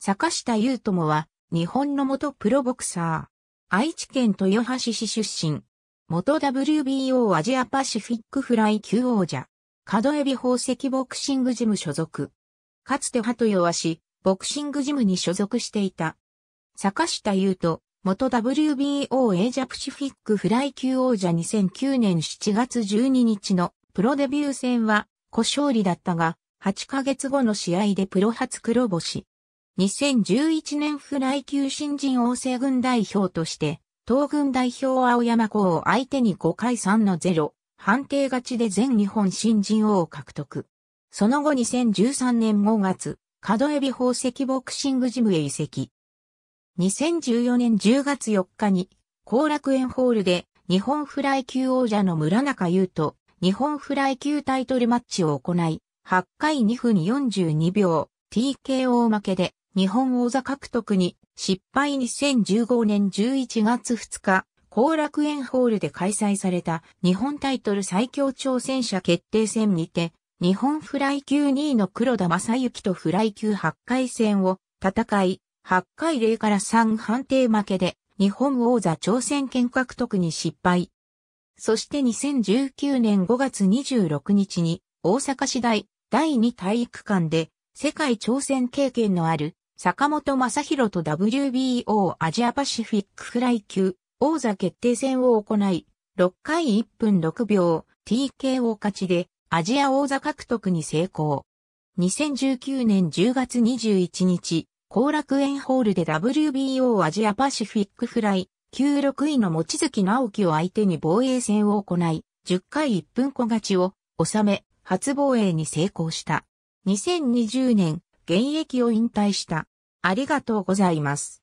坂下優友は、日本の元プロボクサー。愛知県豊橋市出身。元 WBO アジアパシフィックフライ級王者。角エビ宝石ボクシングジム所属。かつて鳩弱し、ボクシングジムに所属していた。坂下優と、元 WBO エイジャプシフィックフライ級王者2009年7月12日のプロデビュー戦は、小勝利だったが、8ヶ月後の試合でプロ初黒星。2011年フライ級新人王政軍代表として、東軍代表青山校を相手に5回3の0、判定勝ちで全日本新人王を獲得。その後2013年5月、角エビ宝石ボクシングジムへ移籍。2014年10月4日に、後楽園ホールで日本フライ級王者の村中優と日本フライ級タイトルマッチを行い、8回2分42秒、TKO 負けで日本王座獲得に失敗2015年11月2日、後楽園ホールで開催された日本タイトル最強挑戦者決定戦にて、日本フライ級2位の黒田正幸とフライ級8回戦を戦い、8回0から3判定負けで日本王座挑戦権獲得に失敗。そして2019年5月26日に大阪市大第2体育館で世界挑戦経験のある坂本正宏と WBO アジアパシフィックフライ級王座決定戦を行い、6回1分6秒 TKO 勝ちでアジア王座獲得に成功。2019年10月21日、後楽園ホールで WBO アジアパシフィックフライ級6位の持月直樹を相手に防衛戦を行い、10回1分小勝ちを収め、初防衛に成功した。2020年現役を引退した。ありがとうございます。